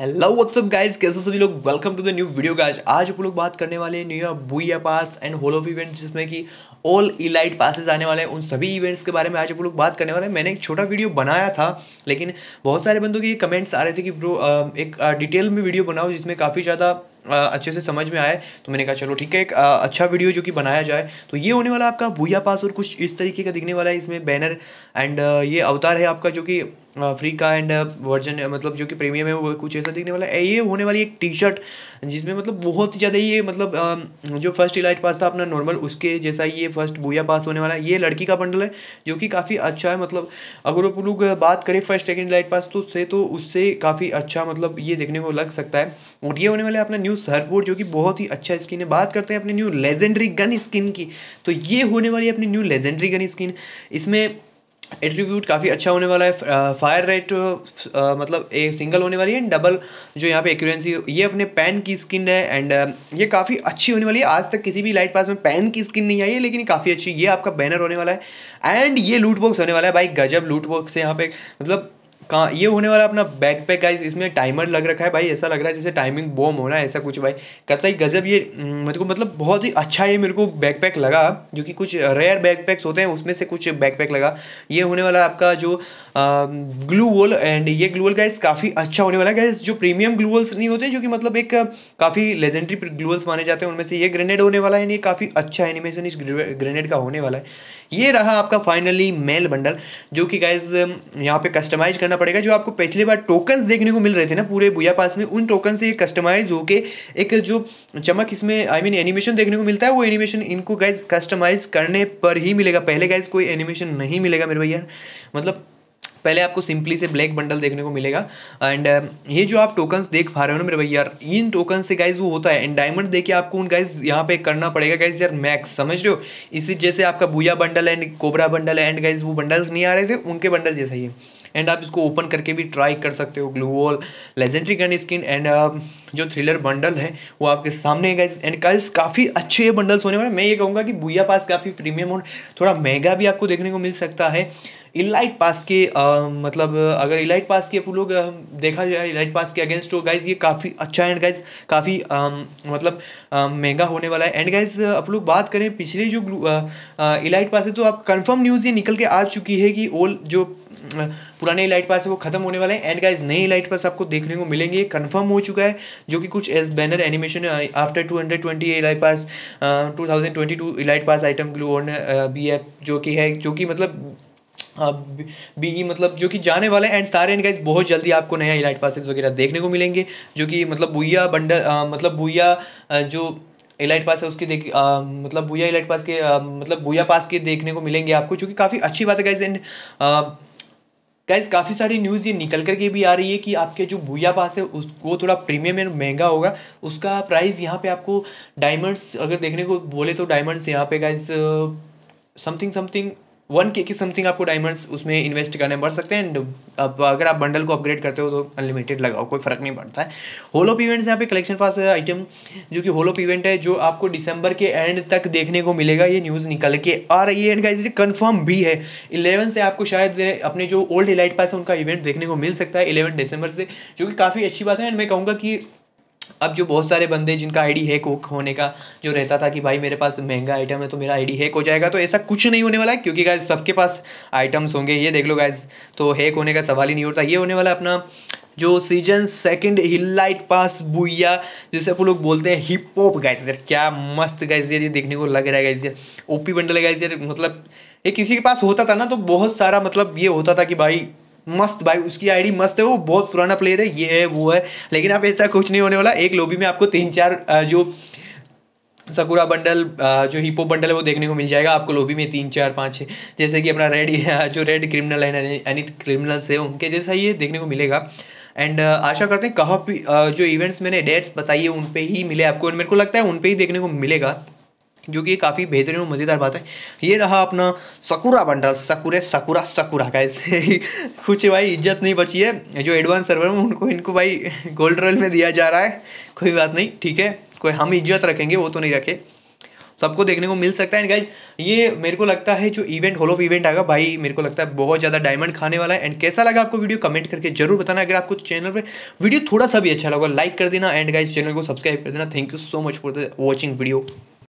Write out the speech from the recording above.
hello what's up guys कैसे सभी लोग welcome to the new video guys आज आप लोग बात करने वाले new year booyah pass and whole of event जिसमें कि ऑल इलाइट पासेस आने वाले हैं उन सभी इवेंट्स के बारे में आज आप लोग बात करने वाले हैं मैंने एक छोटा वीडियो बनाया था लेकिन बहुत सारे बंदों के कमेंट्स आ रहे थे कि ब्रो एक डिटेल में वीडियो बनाओ जिसमें काफ़ी ज़्यादा अच्छे से समझ में आए तो मैंने कहा चलो ठीक है एक अच्छा वीडियो जो कि बनाया जाए तो ये होने वाला आपका भूया पास और कुछ इस तरीके का दिखने वाला है इसमें बैनर एंड ये अवतार है आपका जो कि फ्री का एंड वर्जन मतलब जो कि प्रीमियम है वो कुछ ऐसा दिखने वाला है ये होने वाली एक टी शर्ट जिसमें मतलब बहुत ही ज़्यादा ये मतलब जो फर्स्ट इलाइट पास था अपना नॉर्मल उसके जैसा ये फर्स्ट बुया पास होने वाला है ये लड़की का बंडल है जो कि काफ़ी अच्छा है मतलब अगर वो लोग बात करें फर्स्ट सेकेंड इलाइट पास तो से तो उससे काफ़ी अच्छा मतलब ये देखने को लग सकता है और ये होने वाला है अपना न्यू सरपोर्ट जो कि बहुत ही अच्छा स्किन है बात करते हैं अपनी न्यू लेजेंडरी गन स्किन की तो ये होने वाली है अपनी न्यू लेजेंडरी गन स्किन इसमें एट्रीब्यूट काफ़ी अच्छा होने वाला है फायर रेट तो, मतलब एक सिंगल होने वाली है एंड डबल जो यहाँ पे एक्यूरेंसी ये अपने पैन की स्किन है एंड ये काफ़ी अच्छी होने वाली है आज तक किसी भी लाइट पास में पैन की स्किन नहीं आई है लेकिन काफ़ी अच्छी ये आपका बैनर होने वाला है एंड ये लूट बॉक्स होने वाला है भाई गजब लूट बॉक्स यहाँ पे मतलब कहाँ ये होने वाला अपना बैक पैक गाइज इसमें टाइमर लग रखा है भाई ऐसा लग रहा है जैसे टाइमिंग बॉम होना है ऐसा कुछ भाई करता ही गजब ये हम्म, मेरे को मतलब बहुत ही अच्छा ये मेरे को बैक पैक लगा जो कि कुछ रेयर बैक पैक्स होते हैं उसमें से कुछ बैक पैक लगा ये होने वाला आपका जो ग्लू वोल एंड ये ग्लू वोल गाइज काफ़ी अच्छा होने वाला है गाइज जो प्रीमियम ग्लू वोल्स नहीं होते जो कि मतलब एक काफ़ी लेजेंडरी ग्लू वोल्स माने जाते हैं उनमें से ये ग्रेनेड होने वाला है ये काफ़ी अच्छा एनिमेशन इस ग्रेनेड का होने वाला है ये रहा आपका फाइनली मेल बंडल जो कि गाइज यहाँ पे कस्टमाइज करना करना पड़ेगा जो आपको पिछली बार टोकन देखने को मिल रहे थे ना पूरे बुया पास में उन टोकन से कस्टमाइज होकर एक जो चमक इसमें आई मीन एनिमेशन देखने को मिलता है वो एनिमेशन इनको गाइज कस्टमाइज करने पर ही मिलेगा पहले गाइज कोई एनिमेशन नहीं मिलेगा मेरे भैया मतलब पहले आपको सिंपली से ब्लैक बंडल देखने को मिलेगा एंड ये जो आप टोकन्स देख पा रहे हो ना मेरे भाई यार इन टोकन से गाइज वो होता है एंड डायमंड देके आपको उन गाइज यहाँ पे करना पड़ेगा गाइज यार मैक्स समझ रहे हो इसी जैसे आपका booyah bundle and cobra bundle and guys वो बंडल्स नहीं आ रहे थे उनके बंडल जैसा ही है एंड आप इसको ओपन करके भी ट्राई कर सकते हो gloo wall legendary gun skin and जो थ्रिलर बंडल है वो आपके सामने है गाइज एंड गाइज काफ़ी अच्छे ये बंडल्स होने वाले मैं ये कहूँगा कि भूया पास काफ़ी प्रीमियम और थोड़ा महंगा भी आपको देखने को मिल सकता है इलाइट पास के आ, मतलब अगर इलाइट पास के आप लोग देखा जाए इलाइट पास के अगेंस्ट हो गाइज़ ये काफ़ी अच्छा एंड गाइज़ काफ़ी मतलब महंगा होने वाला है एंड गाइज़ आप लोग बात करें पिछले जो इलाइट पास है तो आप कंफर्म न्यूज़ ये निकल के आ चुकी है कि ओल जो पुराने लाइट पास है वो खत्म होने वाले हैं एंड गाइज नए लाइट पास आपको देखने को मिलेंगे कन्फर्म हो चुका है जो कि कुछ एस banner animation after two hundred twenty elite pass two thousand twenty two elite pass item gloo ऑन बी एप जो कि है जो कि मतलब बी uh, e मतलब जो कि जाने वाले एंड सारे एंड गाइज बहुत जल्दी आपको नया इलाइट पासिस वगैरह देखने को मिलेंगे जो कि मतलब भूया बंडल uh, मतलब भूया uh, जो एलाइट पास है उसके देख आ, मतलब भूया एलाइट पास के आ, मतलब भूया पास के देखने को मिलेंगे आपको जो कि काफ़ी अच्छी बात है गाइज एंड गाइज काफ़ी सारी न्यूज़ ये निकल कर के भी आ रही है कि आपके जो भूया पास है उसको थोड़ा प्रीमियम एंड महंगा होगा उसका प्राइस यहाँ पे आपको डायमंड्स अगर देखने को बोले तो डायमंड्स यहाँ पे गाइज समथिंग समथिंग वन के की समथिंग आपको डायमंड्स उसमें इन्वेस्ट करने पड़ सकते हैं एंड अब अगर आप बंडल को अपग्रेड करते हो तो अनलिमिटेड लगाओ कोई फर्क नहीं पड़ता है होलोप इवेंट से यहाँ पे कलेक्शन पास आइटम जो कि होलोप इवेंट है जो आपको दिसंबर के एंड तक देखने को मिलेगा ये न्यूज़ निकल के आ रही है एंड गाइज कन्फर्म भी है इलेवन से आपको शायद अपने जो ओल्ड इलाइट पास है उनका इवेंट देखने को मिल सकता है इलेवन दिसंबर से जो कि काफ़ी अच्छी बात है एंड मैं कहूँगा कि अब जो बहुत सारे बंदे जिनका आईडी हैक होने का जो रहता था कि भाई मेरे पास महंगा आइटम है तो मेरा आईडी हैक हो जाएगा तो ऐसा कुछ नहीं होने वाला है क्योंकि गाइज सबके पास आइटम्स होंगे ये देख लो गाइज तो हैक होने का सवाल ही नहीं होता ये होने वाला अपना जो season second elite pass booyah जिसे आप लोग बोलते हैं हिप हॉप गाइज यार क्या मस्त गाइज ये देखने को लग रहा है गाइज यार ओपी बंडल गाइज यार मतलब ये किसी के पास होता था ना तो बहुत सारा मतलब ये होता था कि भाई मस्त भाई उसकी आईडी मस्त है वो बहुत पुराना प्लेयर है ये है वो है लेकिन आप ऐसा कुछ नहीं होने वाला एक लोबी में आपको तीन चार जो सकुरा बंडल जो हिपो बंडल है वो देखने को मिल जाएगा आपको लोबी में तीन चार पाँच जैसे कि अपना रेड जो रेड क्रिमिनल है अनित क्रिमिनल्स है उनके जैसा ये देखने को मिलेगा एंड uh, आशा करते हैं कहाँ uh, जो इवेंट्स मैंने डेट्स बताइए उन पर ही मिले आपको मेरे को लगता है उन पे ही देखने को मिलेगा जो कि काफ़ी बेहतरीन और मज़ेदार बात है ये रहा अपना सकुरा बंडल सकुरे सकुरा सकुरा का ऐसे कुछ भाई इज्जत नहीं बची है जो एडवांस सर्वर में उनको इनको भाई गोल्ड रॉयल में दिया जा रहा है कोई बात नहीं ठीक है कोई हम इज्जत रखेंगे वो तो नहीं रखे सबको देखने को मिल सकता है एंड गाइज ये मेरे को लगता है जो इवेंट होलोप इवेंट आएगा भाई मेरे को लगता है बहुत ज़्यादा डायमंड खाने वाला है एंड कैसा लगा आपको वीडियो कमेंट करके जरूर बताना अगर आपको चैनल पे वीडियो थोड़ा सा भी अच्छा लगा लाइक कर देना एंड गाइज चैनल को सब्सक्राइब कर देना thank you so much for the watching video